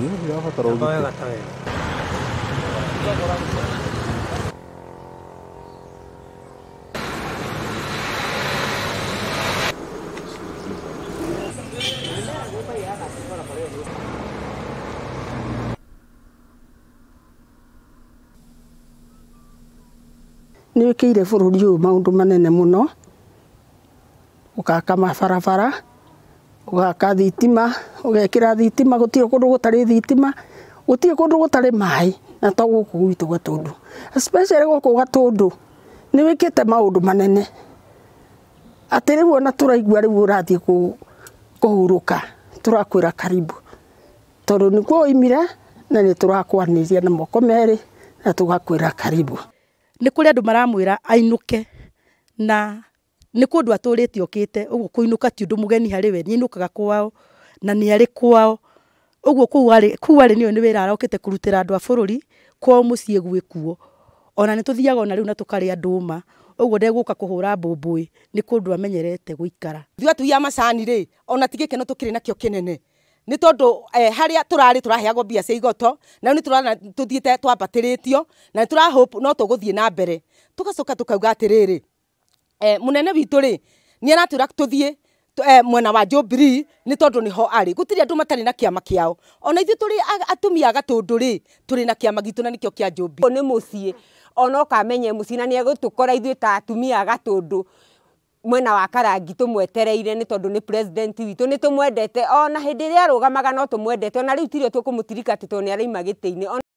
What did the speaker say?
銀のが働く。長かったね。nä wä kä ire bå rå ri å yå maå ndå manene må no å gaka mabarabara ugaka thitima ugekira thitima gutire kundu gutari thitima gutire kundu gutari mai na to guku gwitu gwa tundu especially guku gwa tundu ni wikite maundu manene ati riu ona turaigua riu urathie ku kuhuruka turakwira karibu tondu nikuo imire na ni turakwaniria na moko meri na tugakwira karibu ni kuri andu maramwira ainuke na nä kå ndå atå rä te å kä te å guo kå inå ti å ndå må geni harä we nä ainå kaga kwao na nä arä kwao å guo kuu arä nä å yå nä wä ra arokä te kå rutä ra andå a bå rå ri kwao må ciä gwä kuo ona nä tå thiaga ona rä u na tå karä a ma å guo ndegå ka kå hå ra mbå nä kå ndå amenyerete gå ikara thuä atuia macani rä ona tigä keno tå kä rä nakä o kä nene nä tondå eh, harä a tå rarä tå raheagwo mbia cia igoto na nä tå thiä te twambatä rä tio na nä tå no tå gå thiä na mbere tå gacoka tå kauga atä rä rä Eh, munene witå rä nä aratwä ra tå thiä eh, mwena wa Jubilee nä tondå nä ho arä gå tirä andå matarä na kä ama kä ao ona ithuä tå rä atumia a gatå ndå rä tå rä na kä ama gitå na nä kä o kä a Jubilee nä må ciä ona å kamenye må ciä na nä egå tå kora ithuä ta atumia gatå ndå mwena wa karangi tå mwetereire nä tondå nä president witå nä tå mwendete ona hä ndä ä rä a rå gamaga no tå mwendete ona rä u tirä tå kå må tirika tä tondå nä araima tä-inä